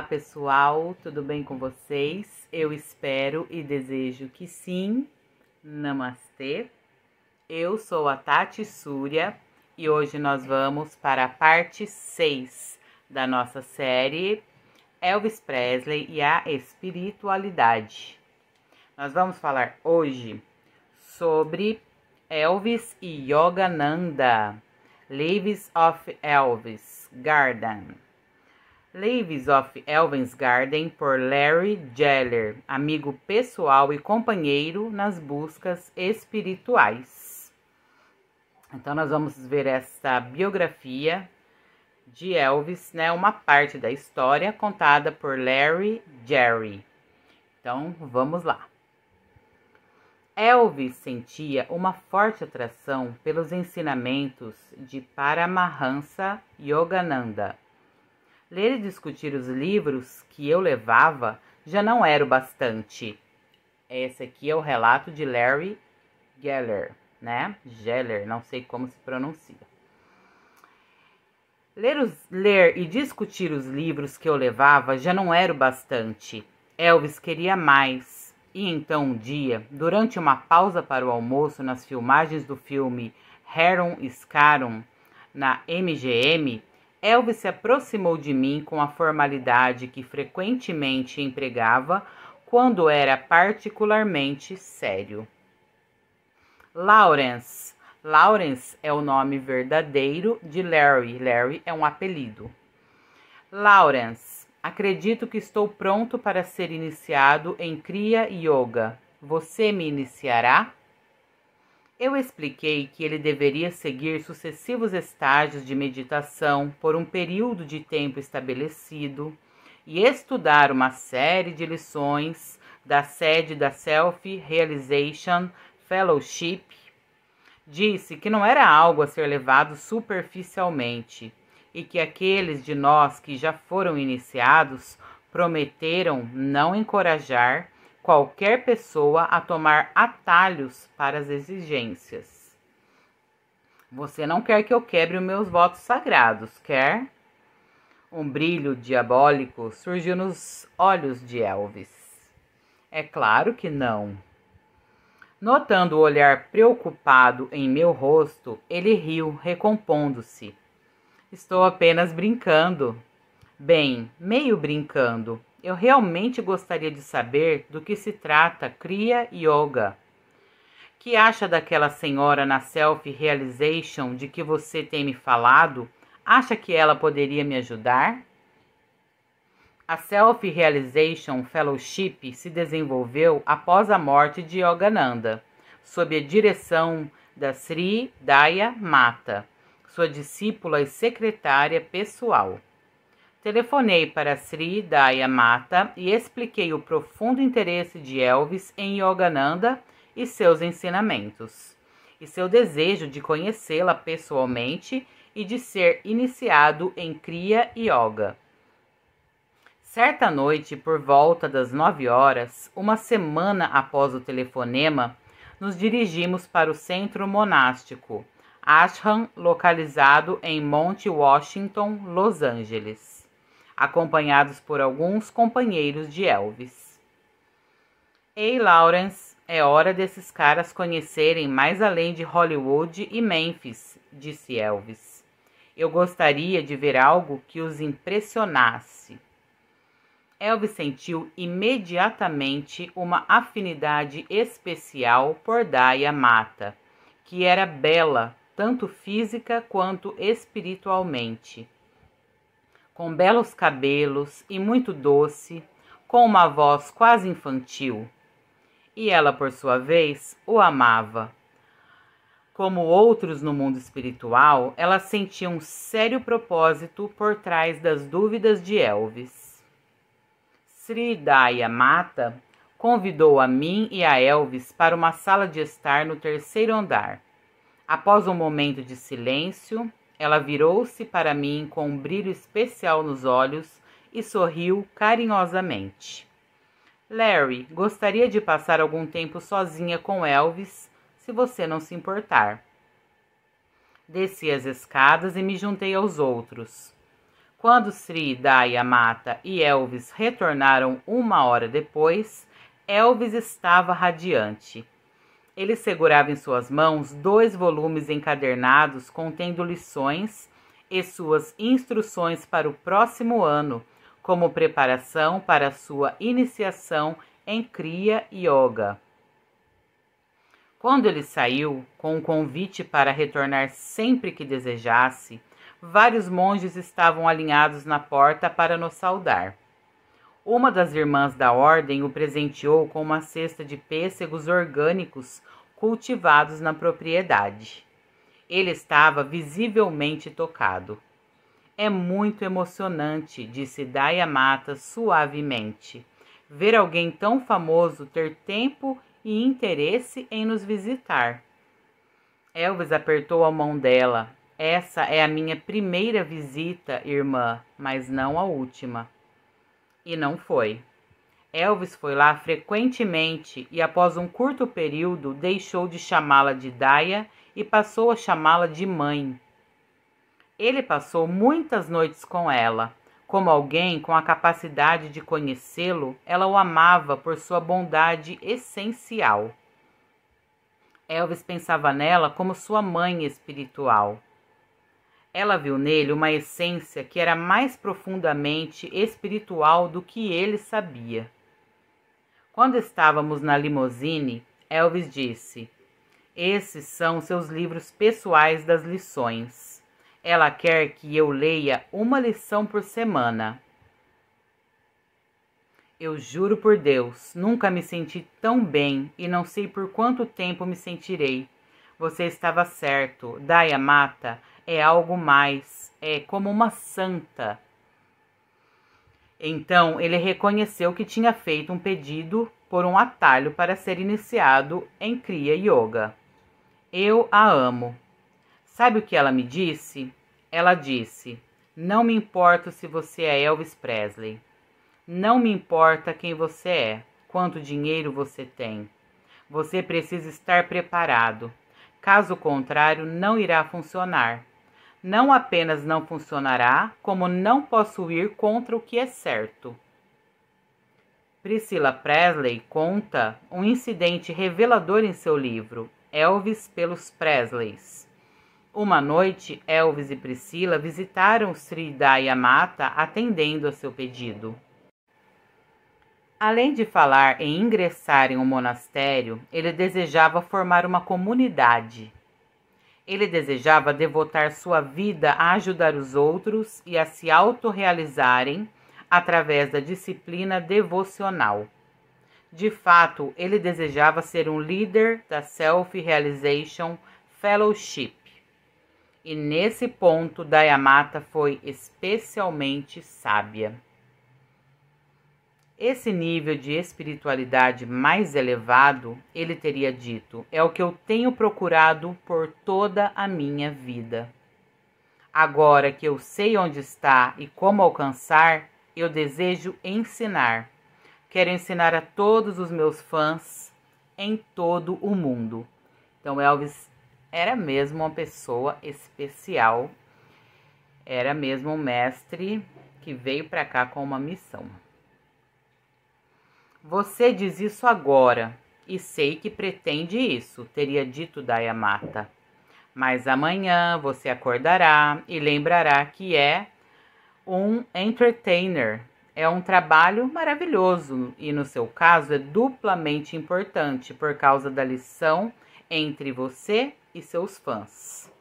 Olá pessoal, tudo bem com vocês? Eu espero e desejo que sim. Namastê. Eu sou a Tati Surya e hoje nós vamos para a parte 6 da nossa série Elvis Presley e a espiritualidade. Nós vamos falar hoje sobre Elvis e Yogananda, Leaves of Elvis Garden Leaves of Elven's Garden por Larry Jeller, amigo pessoal e companheiro nas buscas espirituais. Então nós vamos ver essa biografia de Elvis, né, uma parte da história contada por Larry Jerry. Então vamos lá. Elvis sentia uma forte atração pelos ensinamentos de Paramahansa Yogananda Ler e discutir os livros que eu levava já não era o bastante. Esse aqui é o relato de Larry Geller, né? Geller, não sei como se pronuncia. Ler, os, ler e discutir os livros que eu levava já não era o bastante. Elvis queria mais. E então um dia, durante uma pausa para o almoço nas filmagens do filme Heron Scarum na MGM, Elvis se aproximou de mim com a formalidade que frequentemente empregava quando era particularmente sério. Lawrence. Lawrence é o nome verdadeiro de Larry. Larry é um apelido. Lawrence, acredito que estou pronto para ser iniciado em Kriya Yoga. Você me iniciará? Eu expliquei que ele deveria seguir sucessivos estágios de meditação por um período de tempo estabelecido e estudar uma série de lições da sede da Self Realization Fellowship. Disse que não era algo a ser levado superficialmente e que aqueles de nós que já foram iniciados prometeram não encorajar qualquer pessoa a tomar atalhos para as exigências. Você não quer que eu quebre os meus votos sagrados, quer? Um brilho diabólico surgiu nos olhos de Elvis. É claro que não. Notando o olhar preocupado em meu rosto, ele riu, recompondo-se. Estou apenas brincando. Bem, meio brincando, eu realmente gostaria de saber do que se trata Kriya Yoga. Que acha daquela senhora na self-realization de que você tem me falado? Acha que ela poderia me ajudar? A Self-Realization Fellowship se desenvolveu após a morte de Yogananda, sob a direção da Sri Daya Mata, sua discípula e secretária pessoal. Telefonei para Sri Daya Mata e expliquei o profundo interesse de Elvis em Yogananda e seus ensinamentos, e seu desejo de conhecê-la pessoalmente e de ser iniciado em Kriya Yoga. Certa noite, por volta das nove horas, uma semana após o telefonema, nos dirigimos para o centro monástico, ashram localizado em Monte Washington, Los Angeles acompanhados por alguns companheiros de Elvis. Ei, Lawrence, é hora desses caras conhecerem mais além de Hollywood e Memphis, disse Elvis. Eu gostaria de ver algo que os impressionasse. Elvis sentiu imediatamente uma afinidade especial por Daya Mata, que era bela tanto física quanto espiritualmente com belos cabelos e muito doce, com uma voz quase infantil. E ela, por sua vez, o amava. Como outros no mundo espiritual, ela sentia um sério propósito por trás das dúvidas de Elvis. Sri Daya Mata convidou a mim e a Elvis para uma sala de estar no terceiro andar. Após um momento de silêncio, ela virou-se para mim com um brilho especial nos olhos e sorriu carinhosamente. Larry, gostaria de passar algum tempo sozinha com Elvis, se você não se importar. Desci as escadas e me juntei aos outros. Quando Sri, Daya, Mata e Elvis retornaram uma hora depois, Elvis estava radiante. Ele segurava em suas mãos dois volumes encadernados contendo lições e suas instruções para o próximo ano, como preparação para sua iniciação em Kriya Yoga. Quando ele saiu, com o um convite para retornar sempre que desejasse, vários monges estavam alinhados na porta para nos saudar. Uma das irmãs da ordem o presenteou com uma cesta de pêssegos orgânicos cultivados na propriedade. Ele estava visivelmente tocado. É muito emocionante, disse Daya Mata suavemente, ver alguém tão famoso ter tempo e interesse em nos visitar. Elvis apertou a mão dela. Essa é a minha primeira visita, irmã, mas não a última. E não foi. Elvis foi lá frequentemente e, após um curto período, deixou de chamá-la de Daya e passou a chamá-la de mãe. Ele passou muitas noites com ela. Como alguém com a capacidade de conhecê-lo, ela o amava por sua bondade essencial. Elvis pensava nela como sua mãe espiritual. Ela viu nele uma essência que era mais profundamente espiritual do que ele sabia. Quando estávamos na limusine, Elvis disse: Esses são seus livros pessoais das lições. Ela quer que eu leia uma lição por semana. Eu juro por Deus, nunca me senti tão bem e não sei por quanto tempo me sentirei. Você estava certo, Daya Mata é algo mais, é como uma santa. Então ele reconheceu que tinha feito um pedido por um atalho para ser iniciado em Kriya Yoga. Eu a amo. Sabe o que ela me disse? Ela disse: Não me importo se você é Elvis Presley. Não me importa quem você é, quanto dinheiro você tem. Você precisa estar preparado. Caso contrário, não irá funcionar não apenas não funcionará, como não posso ir contra o que é certo. Priscilla Presley conta um incidente revelador em seu livro Elvis pelos Presleys. Uma noite, Elvis e Priscila visitaram Sridhar Yamata atendendo a seu pedido. Além de falar em ingressar em um monastério, ele desejava formar uma comunidade. Ele desejava devotar sua vida a ajudar os outros e a se autorrealizarem através da disciplina devocional. De fato, ele desejava ser um líder da Self-Realization Fellowship. E nesse ponto, Dayamata foi especialmente sábia. Esse nível de espiritualidade mais elevado, ele teria dito, é o que eu tenho procurado por toda a minha vida. Agora que eu sei onde está e como alcançar, eu desejo ensinar. Quero ensinar a todos os meus fãs em todo o mundo. Então, Elvis era mesmo uma pessoa especial, era mesmo um mestre que veio para cá com uma missão. Você diz isso agora, e sei que pretende isso, teria dito Dayamata. Mas amanhã você acordará e lembrará que é um entertainer. É um trabalho maravilhoso e, no seu caso, é duplamente importante por causa da lição entre você e seus fãs.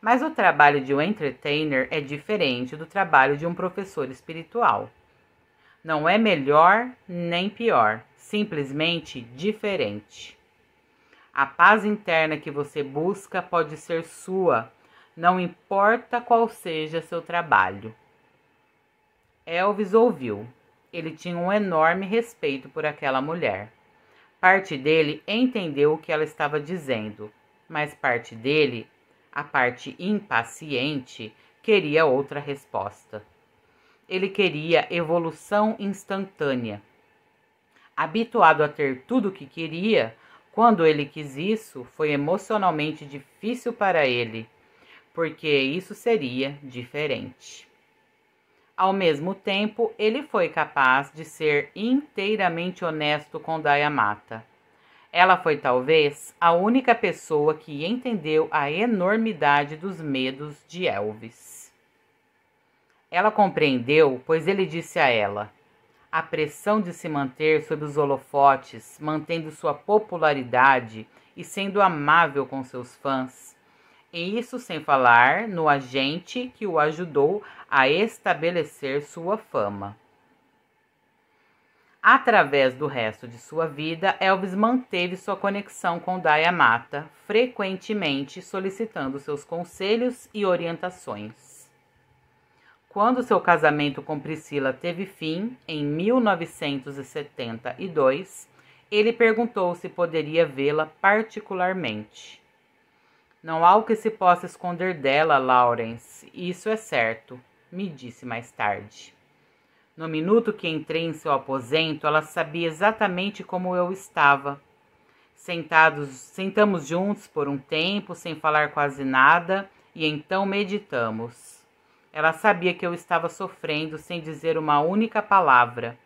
Mas o trabalho de um entertainer é diferente do trabalho de um professor espiritual. Não é melhor nem pior, simplesmente diferente. A paz interna que você busca pode ser sua, não importa qual seja seu trabalho. Elvis ouviu. Ele tinha um enorme respeito por aquela mulher. Parte dele entendeu o que ela estava dizendo, mas parte dele, a parte impaciente, queria outra resposta ele queria evolução instantânea. Habituado a ter tudo o que queria, quando ele quis isso, foi emocionalmente difícil para ele, porque isso seria diferente. Ao mesmo tempo, ele foi capaz de ser inteiramente honesto com Dayamata. Ela foi talvez a única pessoa que entendeu a enormidade dos medos de Elvis. Ela compreendeu, pois ele disse a ela: a pressão de se manter sob os holofotes, mantendo sua popularidade e sendo amável com seus fãs. E isso sem falar no agente que o ajudou a estabelecer sua fama. Através do resto de sua vida, Elvis manteve sua conexão com mata frequentemente solicitando seus conselhos e orientações. Quando seu casamento com Priscila teve fim, em 1972, ele perguntou se poderia vê-la particularmente. Não há o que se possa esconder dela, Lawrence, isso é certo, me disse mais tarde. No minuto que entrei em seu aposento, ela sabia exatamente como eu estava. Sentados, sentamos juntos por um tempo, sem falar quase nada, e então meditamos. Ela sabia que eu estava sofrendo sem dizer uma única palavra,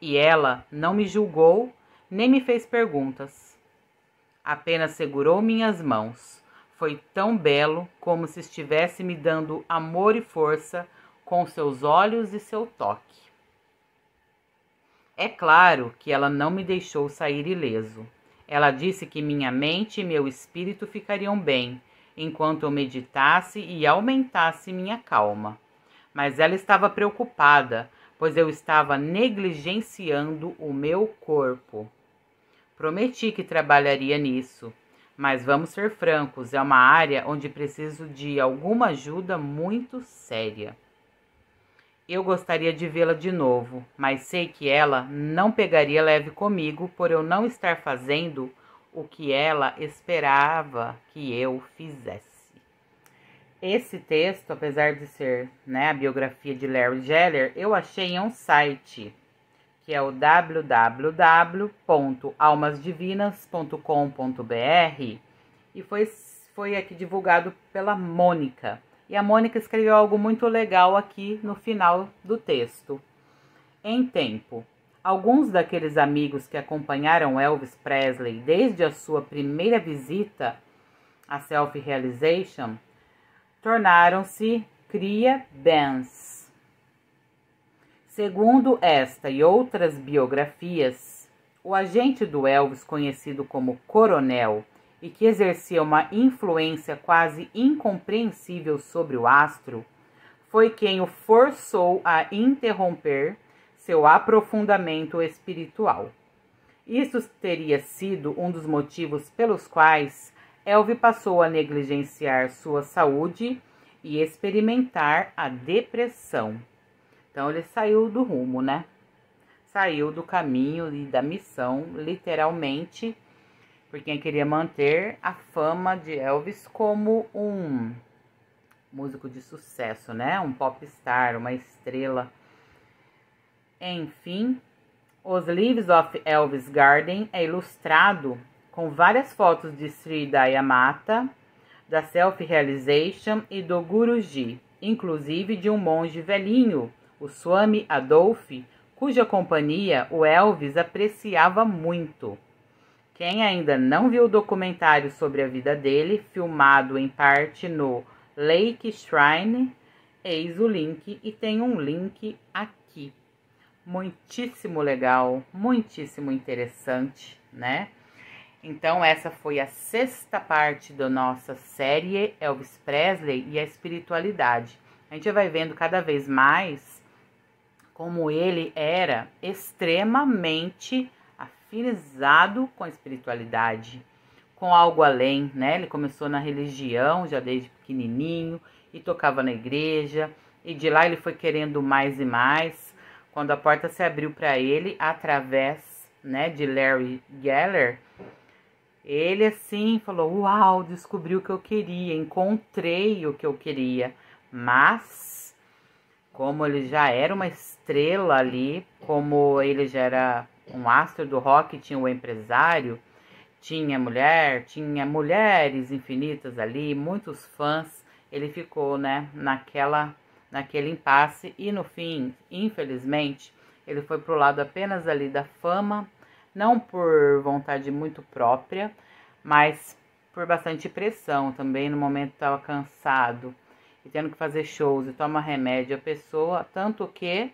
e ela não me julgou nem me fez perguntas. Apenas segurou minhas mãos. Foi tão belo como se estivesse me dando amor e força com seus olhos e seu toque. É claro que ela não me deixou sair ileso. Ela disse que minha mente e meu espírito ficariam bem enquanto eu meditasse e aumentasse minha calma. Mas ela estava preocupada, pois eu estava negligenciando o meu corpo. Prometi que trabalharia nisso, mas vamos ser francos, é uma área onde preciso de alguma ajuda muito séria. Eu gostaria de vê-la de novo, mas sei que ela não pegaria leve comigo por eu não estar fazendo o que ela esperava que eu fizesse. Esse texto, apesar de ser né, a biografia de Larry Geller, eu achei em um site que é o www.almasdivinas.com.br e foi, foi aqui divulgado pela Mônica. E a Mônica escreveu algo muito legal aqui no final do texto. Em tempo, Alguns daqueles amigos que acompanharam Elvis Presley desde a sua primeira visita à Self-Realization tornaram-se cria Bands. Segundo esta e outras biografias, o agente do Elvis, conhecido como Coronel, e que exercia uma influência quase incompreensível sobre o astro, foi quem o forçou a interromper seu aprofundamento espiritual. Isso teria sido um dos motivos pelos quais Elvi passou a negligenciar sua saúde e experimentar a depressão. Então ele saiu do rumo, né? Saiu do caminho e da missão, literalmente, porque queria manter a fama de Elvis como um músico de sucesso, né? Um popstar, uma estrela enfim, Os Leaves of Elvis Garden é ilustrado com várias fotos de Sri Dayamata, da Self-Realization e do Guruji, inclusive de um monge velhinho, o Swami Adolf, cuja companhia o Elvis apreciava muito. Quem ainda não viu o documentário sobre a vida dele, filmado em parte no Lake Shrine, eis o link e tem um link aqui muitíssimo legal, muitíssimo interessante, né? Então, essa foi a sexta parte da nossa série Elvis Presley e a espiritualidade. A gente vai vendo cada vez mais como ele era extremamente afinizado com a espiritualidade, com algo além, né? Ele começou na religião já desde pequenininho e tocava na igreja, e de lá ele foi querendo mais e mais, quando a porta se abriu para ele através, né, de Larry Geller, ele assim falou: "Uau, descobri o que eu queria, encontrei o que eu queria". Mas como ele já era uma estrela ali, como ele já era um astro do rock, tinha o um empresário, tinha mulher, tinha mulheres infinitas ali, muitos fãs, ele ficou, né, naquela naquele impasse e no fim, infelizmente, ele foi pro lado apenas ali da fama, não por vontade muito própria, mas por bastante pressão também, no momento estava cansado e tendo que fazer shows e toma remédio a pessoa, tanto que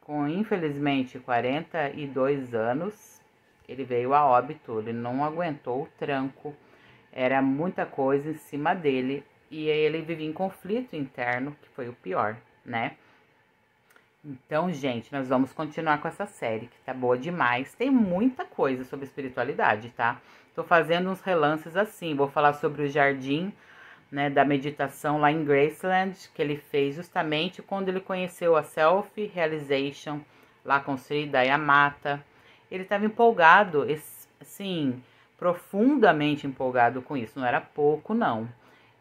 com infelizmente 42 anos, ele veio a óbito, ele não aguentou o tranco. Era muita coisa em cima dele e aí ele vivia em conflito interno, que foi o pior, né? Então, gente, nós vamos continuar com essa série, que tá boa demais. Tem muita coisa sobre espiritualidade, tá? Tô fazendo uns relances assim. Vou falar sobre o jardim, né, da meditação lá em Graceland, que ele fez justamente quando ele conheceu a Self-Realization, lá com Sri Mata. Ele estava empolgado, assim, profundamente empolgado com isso. Não era pouco, não.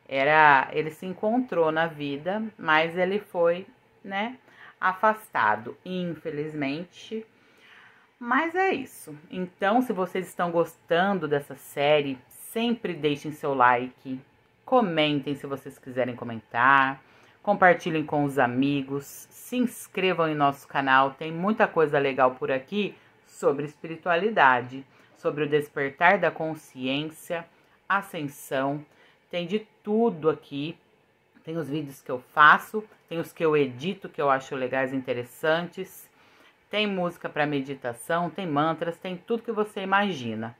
Era, ele se encontrou na vida, mas ele foi, né, afastado, infelizmente. Mas é isso. Então, se vocês estão gostando dessa série, sempre deixem seu like, comentem se vocês quiserem comentar, compartilhem com os amigos, se inscrevam em nosso canal, tem muita coisa legal por aqui sobre espiritualidade, sobre o despertar da consciência, ascensão. Tem de tudo aqui. Tem os vídeos que eu faço, tem os que eu edito que eu acho legais, interessantes. Tem música para meditação, tem mantras, tem tudo que você imagina.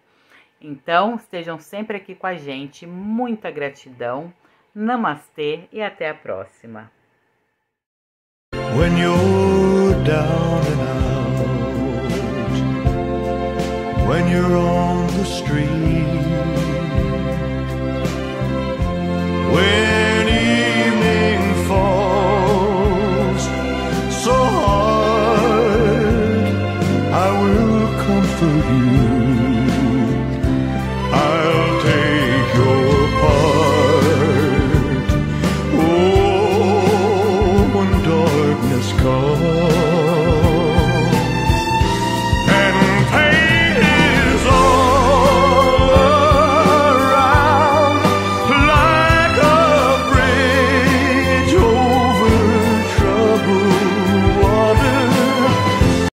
Então, estejam sempre aqui com a gente. Muita gratidão. Namastê e até a próxima. When you're down and out, when you're on the street. you.